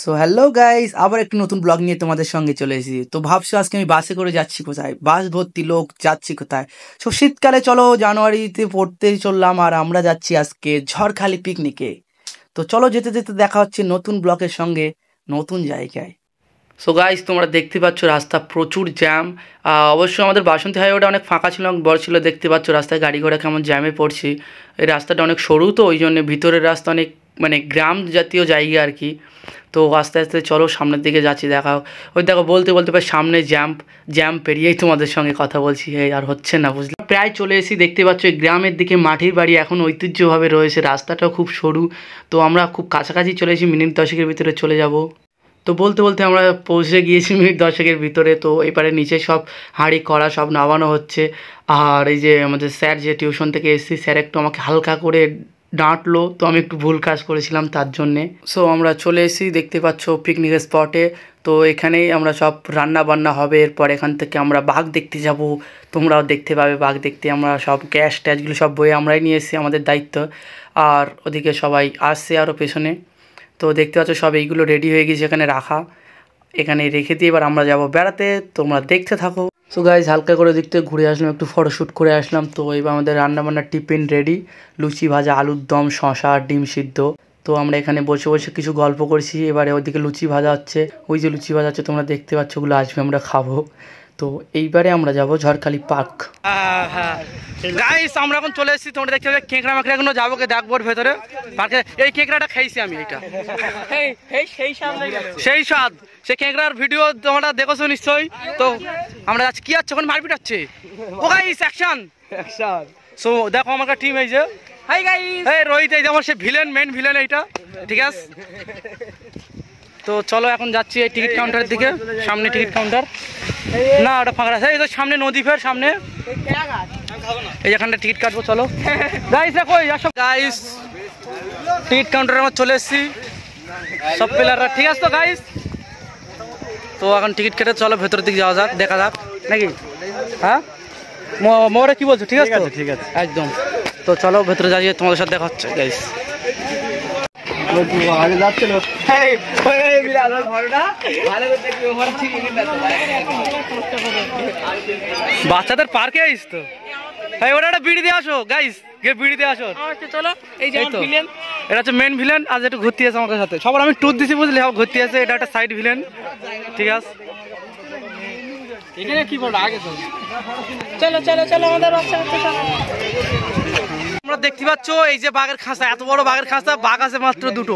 So hello guys আবার একটি নতুন ব্লগ নিয়ে তোমাদের সঙ্গে চলে এসেছি তো ভাবছো আজকে আমি বাসে করে যাচ্ছি কোথায় বাস ভর্তি লোক যাচ্ছি কোথায় সো শীতকালে চলো জানুয়ারিতে পড়তে চললাম আর আমরা যাচ্ছি আজকে ঝড়খালি পিকনিকে তো চলো যেতে যেতে দেখা হচ্ছে নতুন ব্লকের সঙ্গে নতুন জায়গায় সো গাইস তোমরা দেখতে পাচ্ছ রাস্তা প্রচুর জ্যাম অবশ্য আমাদের বাসন্তী হাইওয়েটা অনেক ফাঁকা ছিল বড় ছিল দেখতে পাচ্ছ রাস্তায় গাড়ি ঘোড়া কেমন জ্যামে পড়ছি এই রাস্তাটা অনেক সরু তো ওই জন্য ভিতরের রাস্তা অনেক মানে গ্রাম জাতীয় জায়গা আর কি তো আস্তে আস্তে চলো সামনের দিকে যাচ্ছি দেখা ওই দেখো বলতে বলতে প্রায় সামনে জ্যাম্প জ্যাম্প পেরিয়েই তোমাদের সঙ্গে কথা বলছি আর হচ্ছে না বুঝলে প্রায় চলে এসি দেখতে পাচ্ছ গ্রামের দিকে মাটির বাড়ি এখন ঐতিহ্যভাবে রয়েছে রাস্তাটাও খুব সরু তো আমরা খুব কাছাকাছি চলে এসি মিনিট দশকের ভিতরে চলে যাব তো বলতে বলতে আমরা পৌঁছে গিয়েছি মিনিট দশকের ভিতরে তো এবারে নিচে সব হাঁড়ি কড়া সব নামানো হচ্ছে আর এই যে আমাদের স্যার যে টিউশন থেকে এসেছি স্যার একটু আমাকে হালকা করে ডাঁটলো তো আমি একটু ভুল কাজ করেছিলাম তার জন্যে সো আমরা চলে এসেছি দেখতে পাচ্ছ পিকনিকের স্পটে তো এখানেই আমরা সব রান্না বান্না হবে এরপর এখান থেকে আমরা বাঘ দেখতে যাব তোমরাও দেখতে পাবে বাঘ দেখতে আমরা সব গ্যাস ট্যাচগুলো সব বইয়ে আমরাই নিয়ে এসেছি আমাদের দায়িত্ব আর ওদিকে সবাই আসছে আরও পেছনে তো দেখতে পাচ্ছ সব এইগুলো রেডি হয়ে গেছে এখানে রাখা এখানে রেখে দিয়ে এবার আমরা যাব বেড়াতে তোমরা দেখতে থাকো সো গাইজ হালকা করে দেখতে ঘুরে আসলাম একটু ফটোশ্যুট করে আসলাম তো এবার আমাদের রান্নাবান্না টিফিন রেডি লুচি ভাজা আলুর দম শশা ডিম সিদ্ধ তো আমরা এখানে বসে বসে কিছু গল্প করছি এবারে ওইদিকে লুচি ভাজা হচ্ছে ওই যে লুচি ভাজা হচ্ছে তোমরা দেখতে পাচ্ছ ওগুলো আসবে আমরা খাবো তো এইবারে আমরা যাব ঝড়খালি পার্ক আমরা এখন চলে এসেছি তোমরা দেখতে কেঁকড়া মাকড়া এখনো যাবো দেখবো ভেতরে পার্কে এই কেঁকড়াটা খাইছি আমি এটা সেই স্বাদ সেই কেঁকড়ার ভিডিও তোমরা দেখেছো নিশ্চয়ই তো আমরা আজ কি আছে আচ্ছা, ওখানে মারপিট হচ্ছে ও গাইস অ্যাকশন সো দেখো আমার টিম হয়েছে হাই গাইস এই রোহিত এই আমার সে ভিলেন মেন ভিলেন এইটা ঠিক আছে তো চলো এখন যাচ্ছি এই টিকিট কাউন্টারের দিকে সামনে টিকিট কাউন্টার না ওটা ফাঁকা রাস্তা এই তো সামনে নদী ফের সামনে এই যেখানটা টিকিট কাটবো চলো গাইস দেখো গাইস টিকিট কাউন্টারে আমার চলে এসেছি সব প্লেয়াররা ঠিক আছে তো গাইস তো এখন টিকিট কেটে চলো ভেতরের দিকে যাওয়া যাক দেখা যাক নাকি হ্যাঁ মোরে কি বলছো ঠিক আছে ঠিক আছে একদম তো চলো ভেতরে যাইয়ে তোমাদের সাথে দেখা হচ্ছে গাইস বাচ্চাদের পার্কে আইস তো ভাই ওটা একটা বিড়ি দিয়ে আসো গাইস গে বিড়ি দিয়ে আসো আচ্ছা, চলো এই যে তো এটা হচ্ছে মেন ভিলেন আজ একটু ঘুরতে আসে আমাদের সাথে সবার আমি ট্যুর দিছি বুঝলি সব ঘুরতে আছে এটা একটা সাইড ভিলেন ঠিক আছে এখানে কি বলবো আগে চলো চলো চলো আমাদের বাচ্চা আপনারা দেখতে পাচ্ছ এই যে বাঘের খাঁচা এত বড় বাঘের খাঁচা বাঘ আছে মাত্র দুটো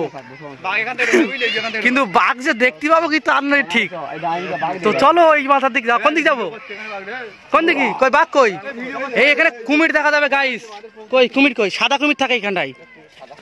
কিন্তু বাঘ যে দেখতে পাবো কিন্তু আর নয় ঠিক তো চলো এই মাথার দিক যাও কোন দিক যাবো কোন দিকে কই বাঘ কই এই এখানে কুমির দেখা যাবে গাইস কই কুমির কই সাদা কুমির থাকে এখানটাই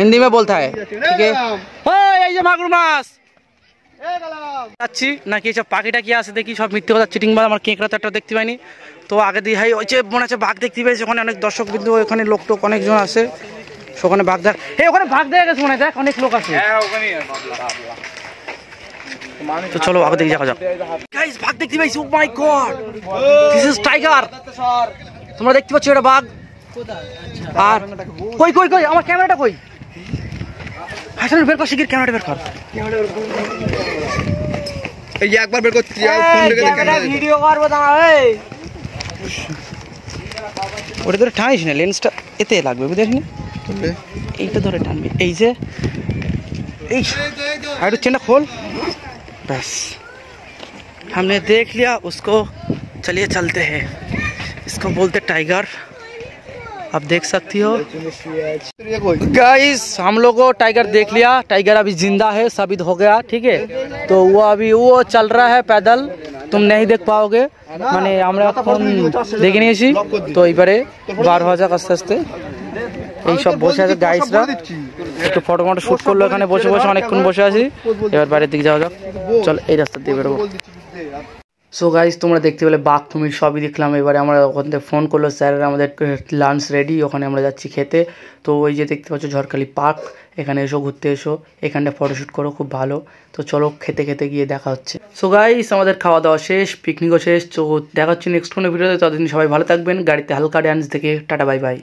হিন্দি মে বলতে হয় মাগুর মাছ যাচ্ছি নাকি এইসব পাখিটা কি আছে দেখি সব মিথ্যে কথা চিটিং আমার কেঁকড়া তো দেখতে পাইনি তো আগে দিয়ে হাই ওই যে মনে হচ্ছে বাঘ দেখতে পাইছি ওখানে অনেক দর্শক বিন্দু ওখানে লোক টোক অনেকজন আছে ওখানে বাঘ দেখ হে ওখানে বাঘ দেখা গেছে মনে দেখ অনেক লোক আছে হ্যাঁ, চলো আগে দেখি দেখা যাক বাঘ দেখতে পাইছি my God this is tiger তোমরা দেখতে পাচ্ছ এটা বাঘ আচ্ছা। আর কই কই কই আমার ক্যামেরাটা কই হাসান বের পাশে গিয়ে ক্যামেরা বের কর এই একবার বের করতে যাও ফোন থেকে ক্যামেরা ভিডিও করব দাঁড়া এই ওটা ধরে ঠাইস না লেন্সটা এতে লাগবে বুঝিস না এইটা ধরে টানবি এই যে এই আর চেনটা খোল बस हमने देख लिया उसको चलिए चलते हैं इसको बोलते टाइगर आप देख सकती हो गाइस हम लोग को टाइगर देख लिया टाइगर अभी जिंदा है साबित हो गया ठीक है तो वो अभी वो चल रहा है पैदल तुम नहीं देख पाओगे মানে আমরা এখন দেখে নিয়েছি তো এইবারে বার হওয়া যাক আস্তে আস্তে এইসব বসে আছে গাইসরা একটু ফটো ফটো শ্যুট করলো এখানে বসে বসে অনেকক্ষণ বসে আছি এবার বাইরের দিকে যাওয়া যাক চল এই রাস্তা দিয়ে বেরোবো সো গাইজ তোমরা দেখতে পেলে বাথরুমের সবই দেখলাম এবারে আমরা ওখান থেকে ফোন করলো স্যারের আমাদের লাঞ্চ রেডি ওখানে আমরা যাচ্ছি খেতে তো ওই যে দেখতে পাচ্ছ ঝড়খালি পার্ক এখানে এসো ঘুরতে এসো এখানে ফটোশ্যুট করো খুব ভালো তো চলো খেতে খেতে গিয়ে দেখা হচ্ছে সো গাইস আমাদের খাওয়া দাওয়া শেষ পিকনিকও শেষ তো দেখা হচ্ছে নেক্সট কোনো ভিডিওতে ততদিন সবাই ভালো থাকবেন গাড়িতে হালকা ড্যান্স দেখে টাটা বাই বাই